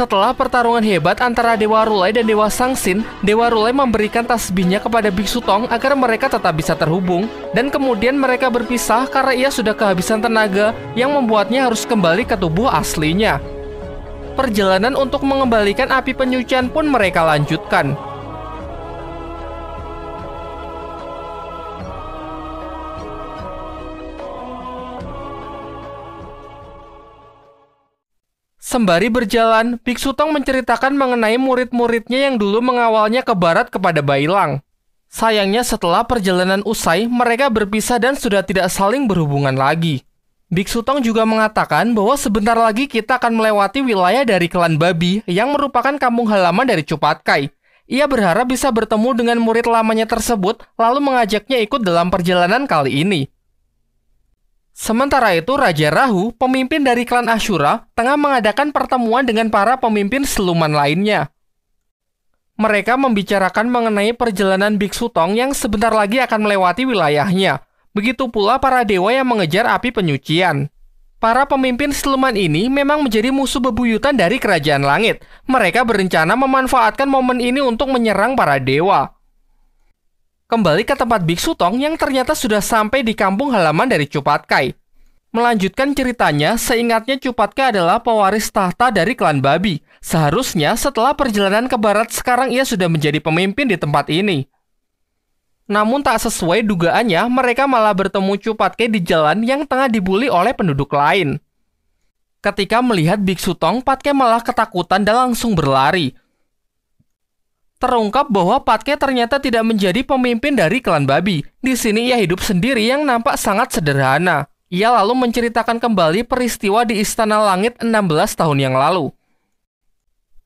Setelah pertarungan hebat antara Dewa Rulai dan Dewa Sangsin, Dewa Rulai memberikan tasbihnya kepada Biksu Tong agar mereka tetap bisa terhubung, dan kemudian mereka berpisah karena ia sudah kehabisan tenaga yang membuatnya harus kembali ke tubuh aslinya. Perjalanan untuk mengembalikan api penyucian pun mereka lanjutkan. Sembari berjalan, Biksu Tong menceritakan mengenai murid-muridnya yang dulu mengawalnya ke barat kepada Bailang. Sayangnya setelah perjalanan usai, mereka berpisah dan sudah tidak saling berhubungan lagi. Biksu Tong juga mengatakan bahwa sebentar lagi kita akan melewati wilayah dari klan babi yang merupakan kampung halaman dari Cupatkai. Ia berharap bisa bertemu dengan murid lamanya tersebut lalu mengajaknya ikut dalam perjalanan kali ini. Sementara itu, Raja Rahu, pemimpin dari klan Ashura, tengah mengadakan pertemuan dengan para pemimpin seluman lainnya. Mereka membicarakan mengenai perjalanan Biksu Tong yang sebentar lagi akan melewati wilayahnya. Begitu pula para dewa yang mengejar api penyucian. Para pemimpin seluman ini memang menjadi musuh bebuyutan dari kerajaan langit. Mereka berencana memanfaatkan momen ini untuk menyerang para dewa kembali ke tempat biksu Tong yang ternyata sudah sampai di kampung halaman dari cupat Cupatkai. Melanjutkan ceritanya, seingatnya cupat Cupatkai adalah pewaris tahta dari klan Babi. Seharusnya setelah perjalanan ke barat sekarang ia sudah menjadi pemimpin di tempat ini. Namun tak sesuai dugaannya, mereka malah bertemu cupat Cupatkai di jalan yang tengah dibully oleh penduduk lain. Ketika melihat biksu Tong, Patke malah ketakutan dan langsung berlari. Terungkap bahwa Patke ternyata tidak menjadi pemimpin dari klan babi. Di sini ia hidup sendiri yang nampak sangat sederhana. Ia lalu menceritakan kembali peristiwa di Istana Langit 16 tahun yang lalu.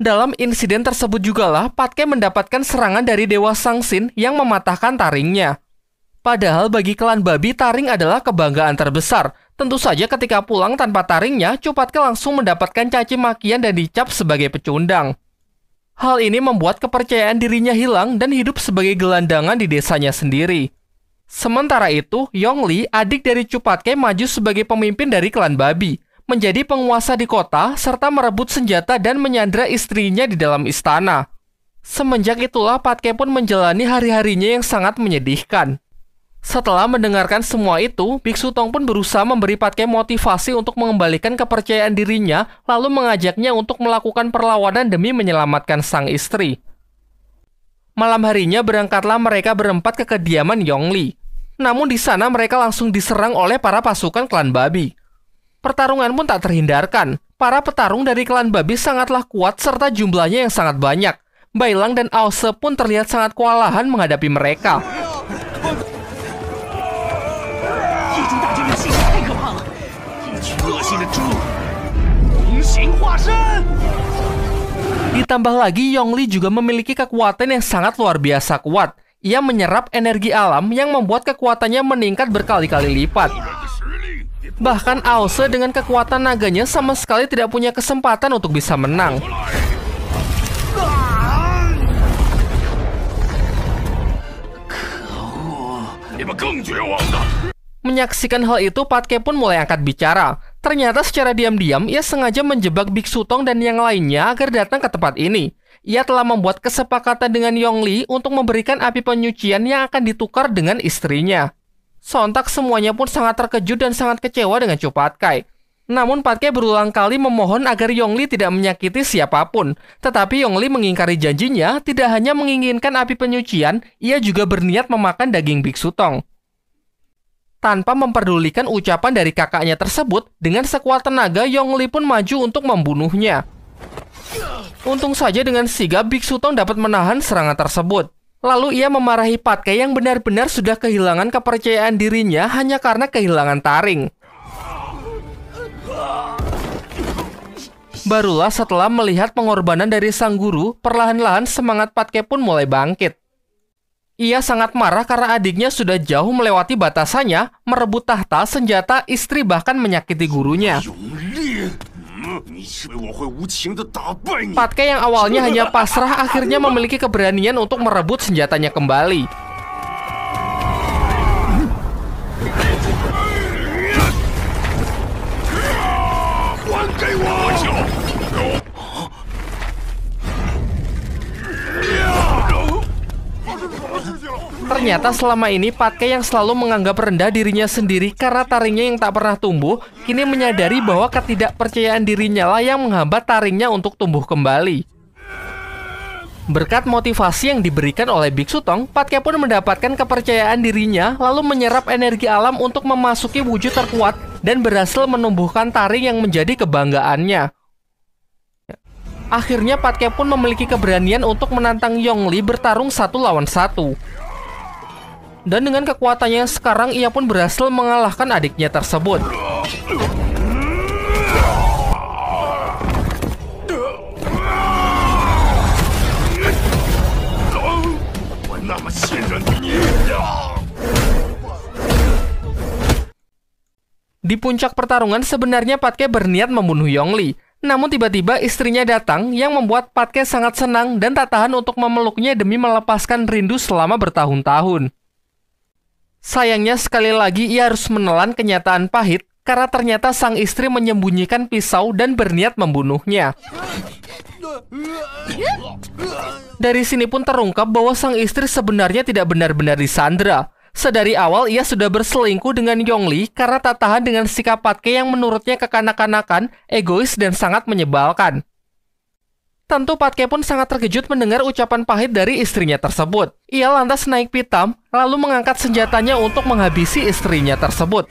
Dalam insiden tersebut jugalah Patke mendapatkan serangan dari Dewa Sangsin yang mematahkan taringnya. Padahal bagi klan babi taring adalah kebanggaan terbesar. Tentu saja ketika pulang tanpa taringnya, Cupatke langsung mendapatkan caci makian dan dicap sebagai pecundang. Hal ini membuat kepercayaan dirinya hilang dan hidup sebagai gelandangan di desanya sendiri. Sementara itu, Yongli, adik dari Cupatke maju sebagai pemimpin dari klan babi, menjadi penguasa di kota serta merebut senjata dan menyandra istrinya di dalam istana. Semenjak itulah Patke pun menjalani hari-harinya yang sangat menyedihkan. Setelah mendengarkan semua itu, Biksu Tong pun berusaha memberi Patke motivasi untuk mengembalikan kepercayaan dirinya, lalu mengajaknya untuk melakukan perlawanan demi menyelamatkan sang istri. Malam harinya berangkatlah mereka berempat ke kediaman Yongli. Namun di sana mereka langsung diserang oleh para pasukan klan babi. Pertarungan pun tak terhindarkan. Para petarung dari klan babi sangatlah kuat serta jumlahnya yang sangat banyak. Bailang dan Aose pun terlihat sangat kewalahan menghadapi mereka. Ditambah lagi, Yongli juga memiliki kekuatan yang sangat luar biasa kuat. Ia menyerap energi alam yang membuat kekuatannya meningkat berkali-kali lipat. Bahkan Aose dengan kekuatan naganya sama sekali tidak punya kesempatan untuk bisa menang. Kau. Menyaksikan hal itu, Patke pun mulai angkat bicara. Ternyata secara diam-diam, ia sengaja menjebak Biksu Tong dan yang lainnya agar datang ke tempat ini. Ia telah membuat kesepakatan dengan Yong Li untuk memberikan api penyucian yang akan ditukar dengan istrinya. Sontak semuanya pun sangat terkejut dan sangat kecewa dengan Chu Patkai. Namun Patkai berulang kali memohon agar Yong Li tidak menyakiti siapapun. Tetapi Yong Li mengingkari janjinya, tidak hanya menginginkan api penyucian, ia juga berniat memakan daging Biksu Tong tanpa memperdulikan ucapan dari kakaknya tersebut, dengan sekuat tenaga Yong Li pun maju untuk membunuhnya. Untung saja dengan sigap Biksu Tong dapat menahan serangan tersebut. Lalu ia memarahi Patke yang benar-benar sudah kehilangan kepercayaan dirinya hanya karena kehilangan taring. Barulah setelah melihat pengorbanan dari sang guru, perlahan-lahan semangat Patke pun mulai bangkit. Ia sangat marah karena adiknya sudah jauh melewati batasannya, merebut tahta, senjata, istri bahkan menyakiti gurunya. Patke yang awalnya hanya pasrah akhirnya memiliki keberanian untuk merebut senjatanya kembali. Ternyata selama ini Patke yang selalu menganggap rendah dirinya sendiri karena taringnya yang tak pernah tumbuh, kini menyadari bahwa ketidakpercayaan dirinya lah yang menghambat taringnya untuk tumbuh kembali. Berkat motivasi yang diberikan oleh Biksu Tong, Patke pun mendapatkan kepercayaan dirinya lalu menyerap energi alam untuk memasuki wujud terkuat dan berhasil menumbuhkan taring yang menjadi kebanggaannya. Akhirnya Patke pun memiliki keberanian untuk menantang Yongli bertarung satu lawan satu. Dan dengan kekuatannya sekarang, ia pun berhasil mengalahkan adiknya tersebut. Di puncak pertarungan sebenarnya Patke berniat membunuh Yongli. Namun tiba-tiba istrinya datang yang membuat Patke sangat senang dan tak tahan untuk memeluknya demi melepaskan rindu selama bertahun-tahun. Sayangnya sekali lagi ia harus menelan kenyataan pahit karena ternyata sang istri menyembunyikan pisau dan berniat membunuhnya. Dari sini pun terungkap bahwa sang istri sebenarnya tidak benar-benar disandra. Sedari awal ia sudah berselingkuh dengan Yongli karena tak tahan dengan sikap Patke yang menurutnya kekanak-kanakan, egois dan sangat menyebalkan. Tentu Patke pun sangat terkejut mendengar ucapan pahit dari istrinya tersebut. Ia lantas naik pitam, lalu mengangkat senjatanya untuk menghabisi istrinya tersebut.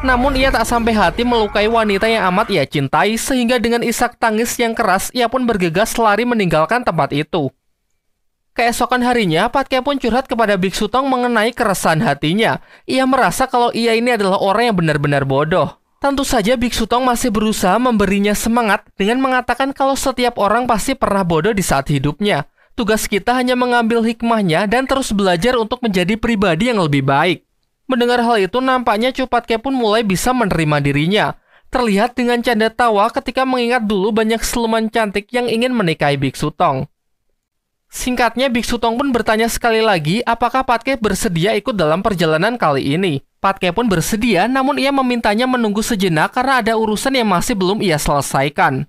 Namun ia tak sampai hati melukai wanita yang amat ia cintai sehingga dengan isak tangis yang keras ia pun bergegas lari meninggalkan tempat itu. Keesokan harinya, Patke pun curhat kepada Biksu Tong mengenai keresahan hatinya. Ia merasa kalau ia ini adalah orang yang benar-benar bodoh. Tentu saja Biksu Tong masih berusaha memberinya semangat dengan mengatakan kalau setiap orang pasti pernah bodoh di saat hidupnya. Tugas kita hanya mengambil hikmahnya dan terus belajar untuk menjadi pribadi yang lebih baik. Mendengar hal itu nampaknya Cupatke pun mulai bisa menerima dirinya. Terlihat dengan canda tawa ketika mengingat dulu banyak seluman cantik yang ingin menikahi Biksu Tong. Singkatnya Biksu Tong pun bertanya sekali lagi apakah Patke bersedia ikut dalam perjalanan kali ini pun bersedia namun ia memintanya menunggu sejenak karena ada urusan yang masih belum ia selesaikan.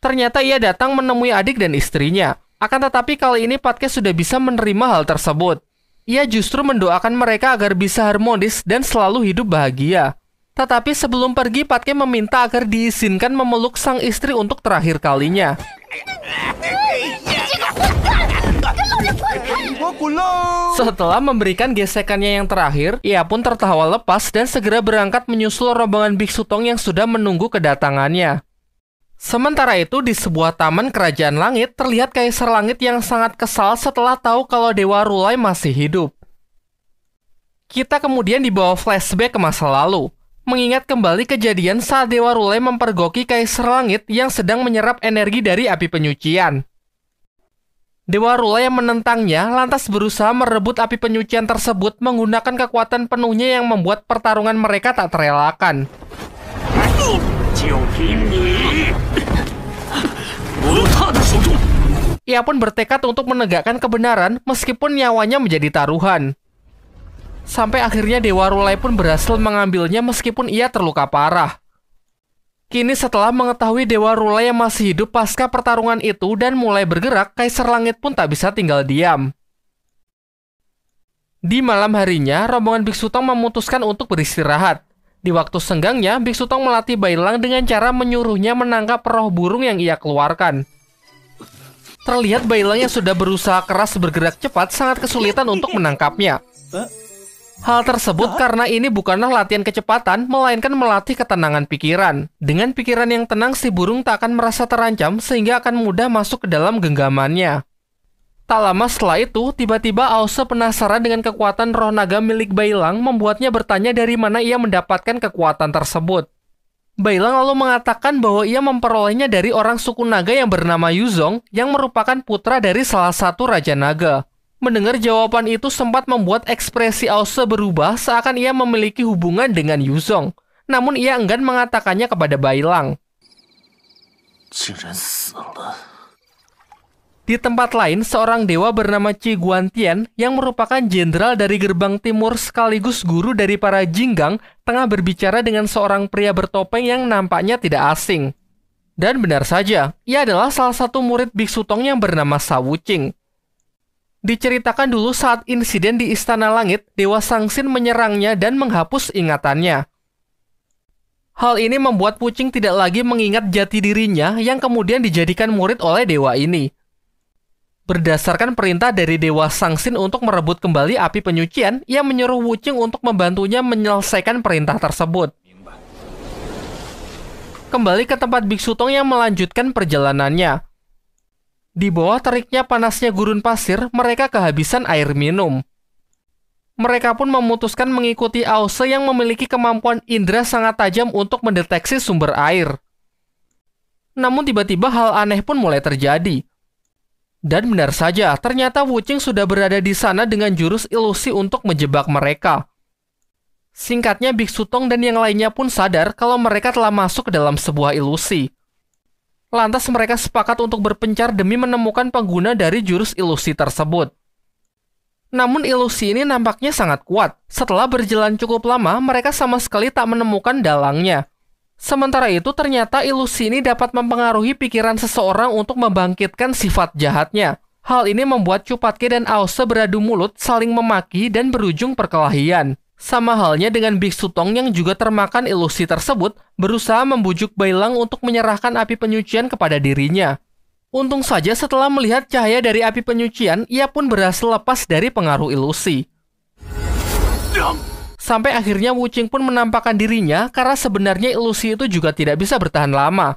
Ternyata ia datang menemui adik dan istrinya. Akan tetapi kali ini Patke sudah bisa menerima hal tersebut. Ia justru mendoakan mereka agar bisa harmonis dan selalu hidup bahagia. Tetapi sebelum pergi Patke meminta agar diizinkan memeluk sang istri untuk terakhir kalinya. Setelah memberikan gesekannya yang terakhir, ia pun tertawa lepas dan segera berangkat menyusul rombongan biksu Tong yang sudah menunggu kedatangannya. Sementara itu, di sebuah taman kerajaan langit, terlihat Kaisar Langit yang sangat kesal setelah tahu kalau Dewa Rulai masih hidup. Kita kemudian dibawa flashback ke masa lalu, mengingat kembali kejadian saat Dewa Rulai mempergoki Kaisar Langit yang sedang menyerap energi dari api penyucian. Dewa Rula yang menentangnya lantas berusaha merebut api penyucian tersebut menggunakan kekuatan penuhnya yang membuat pertarungan mereka tak terelakkan. Ia pun bertekad untuk menegakkan kebenaran meskipun nyawanya menjadi taruhan. Sampai akhirnya Dewa Rulai pun berhasil mengambilnya meskipun ia terluka parah. Kini setelah mengetahui Dewa Rula yang masih hidup pasca pertarungan itu dan mulai bergerak, Kaisar Langit pun tak bisa tinggal diam. Di malam harinya, rombongan Biksu Tong memutuskan untuk beristirahat. Di waktu senggangnya, Biksu Tong melatih Bailang dengan cara menyuruhnya menangkap roh burung yang ia keluarkan. Terlihat Bailang yang sudah berusaha keras bergerak cepat sangat kesulitan untuk menangkapnya. Hal tersebut karena ini bukanlah latihan kecepatan, melainkan melatih ketenangan pikiran. Dengan pikiran yang tenang, si burung tak akan merasa terancam sehingga akan mudah masuk ke dalam genggamannya. Tak lama setelah itu, tiba-tiba Ause penasaran dengan kekuatan roh naga milik Bailang membuatnya bertanya dari mana ia mendapatkan kekuatan tersebut. Bailang lalu mengatakan bahwa ia memperolehnya dari orang suku naga yang bernama Yuzong yang merupakan putra dari salah satu raja naga. Mendengar jawaban itu sempat membuat ekspresi Aose berubah seakan ia memiliki hubungan dengan Yuzong. Namun ia enggan mengatakannya kepada Bailang. Di tempat lain, seorang dewa bernama Qi Guantian yang merupakan jenderal dari gerbang timur sekaligus guru dari para jinggang tengah berbicara dengan seorang pria bertopeng yang nampaknya tidak asing. Dan benar saja, ia adalah salah satu murid biksu Tong yang bernama Sawu Ching. Diceritakan dulu saat insiden di Istana Langit, Dewa Sangsin menyerangnya dan menghapus ingatannya. Hal ini membuat Pucing tidak lagi mengingat jati dirinya yang kemudian dijadikan murid oleh dewa ini. Berdasarkan perintah dari Dewa Sangsin untuk merebut kembali api penyucian, ia menyuruh Wucing untuk membantunya menyelesaikan perintah tersebut. Kembali ke tempat Biksu Tong yang melanjutkan perjalanannya. Di bawah teriknya panasnya gurun pasir, mereka kehabisan air minum. Mereka pun memutuskan mengikuti Ause yang memiliki kemampuan indera sangat tajam untuk mendeteksi sumber air. Namun tiba-tiba hal aneh pun mulai terjadi. Dan benar saja, ternyata Wuching sudah berada di sana dengan jurus ilusi untuk menjebak mereka. Singkatnya Biksu Tong dan yang lainnya pun sadar kalau mereka telah masuk ke dalam sebuah ilusi. Lantas mereka sepakat untuk berpencar demi menemukan pengguna dari jurus ilusi tersebut. Namun ilusi ini nampaknya sangat kuat. Setelah berjalan cukup lama, mereka sama sekali tak menemukan dalangnya. Sementara itu, ternyata ilusi ini dapat mempengaruhi pikiran seseorang untuk membangkitkan sifat jahatnya. Hal ini membuat Cupatke dan Aose beradu mulut, saling memaki, dan berujung perkelahian. Sama halnya dengan biksu Tong yang juga termakan ilusi tersebut, berusaha membujuk Bailang untuk menyerahkan api penyucian kepada dirinya. Untung saja setelah melihat cahaya dari api penyucian, ia pun berhasil lepas dari pengaruh ilusi. Sampai akhirnya Wu Qing pun menampakkan dirinya karena sebenarnya ilusi itu juga tidak bisa bertahan lama.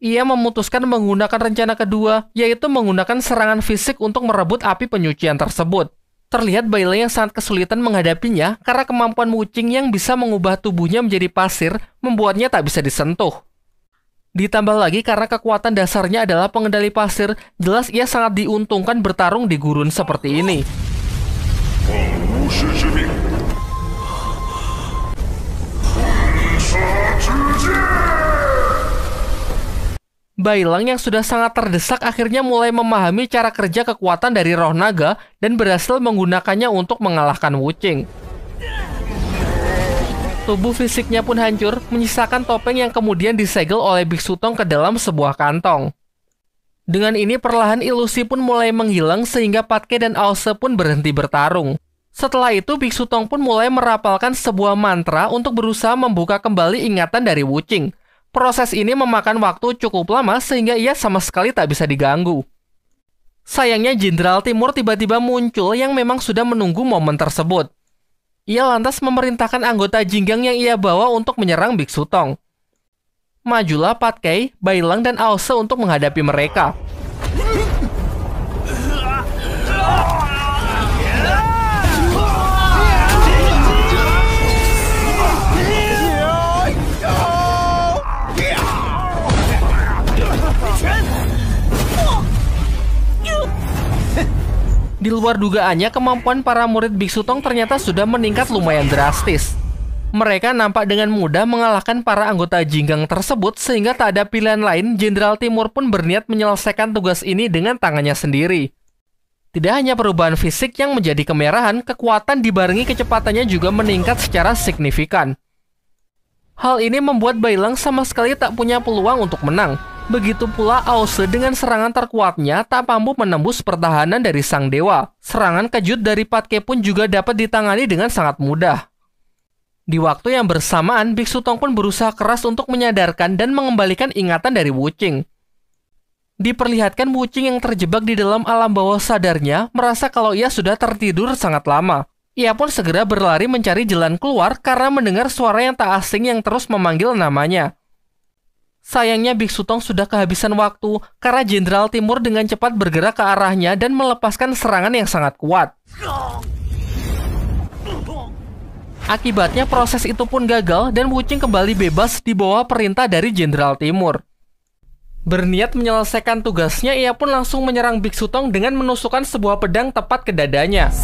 Ia memutuskan menggunakan rencana kedua, yaitu menggunakan serangan fisik untuk merebut api penyucian tersebut. Terlihat Bailey yang sangat kesulitan menghadapinya karena kemampuan Wuching yang bisa mengubah tubuhnya menjadi pasir membuatnya tak bisa disentuh. Ditambah lagi karena kekuatan dasarnya adalah pengendali pasir, jelas ia sangat diuntungkan bertarung di gurun seperti ini. Oh, Bailang yang sudah sangat terdesak akhirnya mulai memahami cara kerja kekuatan dari roh naga dan berhasil menggunakannya untuk mengalahkan Wuching. Tubuh fisiknya pun hancur, menyisakan topeng yang kemudian disegel oleh Biksu Tong ke dalam sebuah kantong. Dengan ini perlahan ilusi pun mulai menghilang sehingga Patke dan Aose pun berhenti bertarung. Setelah itu Biksu Tong pun mulai merapalkan sebuah mantra untuk berusaha membuka kembali ingatan dari Wuching. Proses ini memakan waktu cukup lama sehingga ia sama sekali tak bisa diganggu. Sayangnya Jenderal Timur tiba-tiba muncul yang memang sudah menunggu momen tersebut. Ia lantas memerintahkan anggota Jinggang yang ia bawa untuk menyerang Biksu Tong. Majulah Patkei, Bailang, dan Aose untuk menghadapi mereka. luar dugaannya kemampuan para murid Biksu Tong ternyata sudah meningkat lumayan drastis. Mereka nampak dengan mudah mengalahkan para anggota jinggang tersebut sehingga tak ada pilihan lain Jenderal Timur pun berniat menyelesaikan tugas ini dengan tangannya sendiri. Tidak hanya perubahan fisik yang menjadi kemerahan, kekuatan dibarengi kecepatannya juga meningkat secara signifikan. Hal ini membuat Bailang sama sekali tak punya peluang untuk menang. Begitu pula Aose dengan serangan terkuatnya tak mampu menembus pertahanan dari sang dewa. Serangan kejut dari Patke pun juga dapat ditangani dengan sangat mudah. Di waktu yang bersamaan, Biksu Tong pun berusaha keras untuk menyadarkan dan mengembalikan ingatan dari Wuching. Diperlihatkan Wuching yang terjebak di dalam alam bawah sadarnya merasa kalau ia sudah tertidur sangat lama. Ia pun segera berlari mencari jalan keluar karena mendengar suara yang tak asing yang terus memanggil namanya. Sayangnya Biksu Tong sudah kehabisan waktu karena Jenderal Timur dengan cepat bergerak ke arahnya dan melepaskan serangan yang sangat kuat. Akibatnya proses itu pun gagal dan Wuching kembali bebas di bawah perintah dari Jenderal Timur. Berniat menyelesaikan tugasnya, ia pun langsung menyerang Biksu Tong dengan menusukkan sebuah pedang tepat ke dadanya.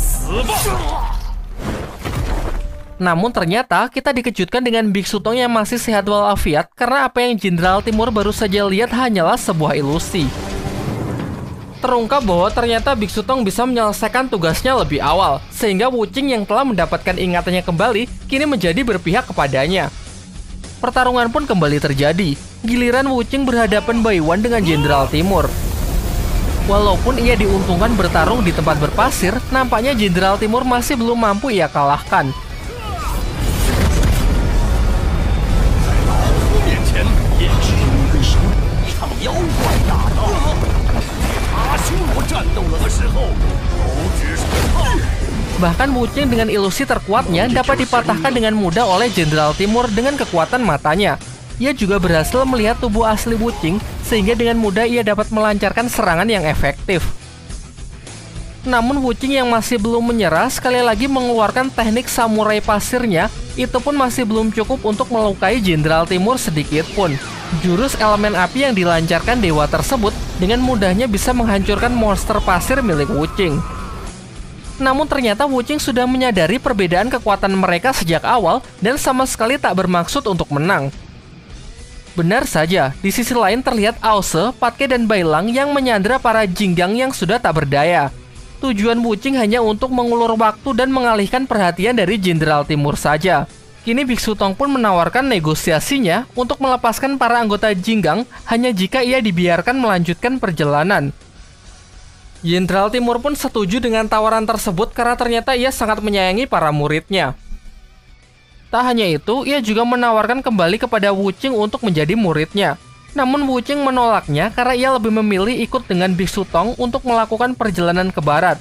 Namun ternyata kita dikejutkan dengan Biksu Tong yang masih sehat walafiat karena apa yang Jenderal Timur baru saja lihat hanyalah sebuah ilusi. Terungkap bahwa ternyata Biksu Tong bisa menyelesaikan tugasnya lebih awal, sehingga Wuching yang telah mendapatkan ingatannya kembali kini menjadi berpihak kepadanya. Pertarungan pun kembali terjadi. Giliran Wuching berhadapan Wan dengan Jenderal Timur. Walaupun ia diuntungkan bertarung di tempat berpasir, nampaknya Jenderal Timur masih belum mampu ia kalahkan. Bahkan Wuching dengan ilusi terkuatnya dapat dipatahkan dengan mudah oleh Jenderal Timur dengan kekuatan matanya. Ia juga berhasil melihat tubuh asli Wuching sehingga dengan mudah ia dapat melancarkan serangan yang efektif. Namun Wuching yang masih belum menyerah sekali lagi mengeluarkan teknik samurai pasirnya itu pun masih belum cukup untuk melukai Jenderal Timur sedikit pun. Jurus elemen api yang dilancarkan dewa tersebut dengan mudahnya bisa menghancurkan monster pasir milik Wuching. Namun ternyata Wuching sudah menyadari perbedaan kekuatan mereka sejak awal dan sama sekali tak bermaksud untuk menang. Benar saja, di sisi lain terlihat Aose, Patke, dan Bailang yang menyandra para jinggang yang sudah tak berdaya. Tujuan Wuching hanya untuk mengulur waktu dan mengalihkan perhatian dari Jenderal Timur saja. Kini Biksu Tong pun menawarkan negosiasinya untuk melepaskan para anggota jinggang hanya jika ia dibiarkan melanjutkan perjalanan. Jenderal Timur pun setuju dengan tawaran tersebut karena ternyata ia sangat menyayangi para muridnya. Tak hanya itu, ia juga menawarkan kembali kepada Wuching untuk menjadi muridnya. Namun Wuching menolaknya karena ia lebih memilih ikut dengan Biksu Tong untuk melakukan perjalanan ke barat.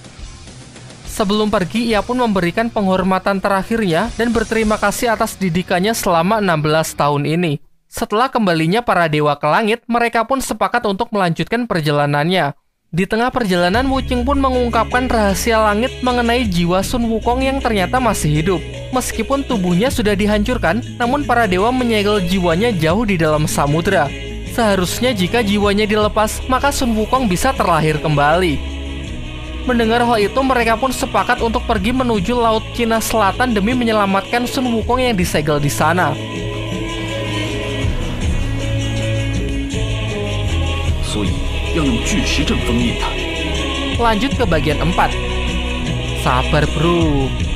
Sebelum pergi, ia pun memberikan penghormatan terakhirnya dan berterima kasih atas didikannya selama 16 tahun ini. Setelah kembalinya para dewa ke langit, mereka pun sepakat untuk melanjutkan perjalanannya. Di tengah perjalanan, Wuching pun mengungkapkan rahasia langit mengenai jiwa Sun Wukong yang ternyata masih hidup. Meskipun tubuhnya sudah dihancurkan, namun para dewa menyegel jiwanya jauh di dalam samudra. Seharusnya jika jiwanya dilepas, maka Sun Wukong bisa terlahir kembali. Mendengar hal itu, mereka pun sepakat untuk pergi menuju Laut Cina Selatan demi menyelamatkan Sun Wukong yang disegel di sana. Sui lanjut ke bagian 4 sabar bro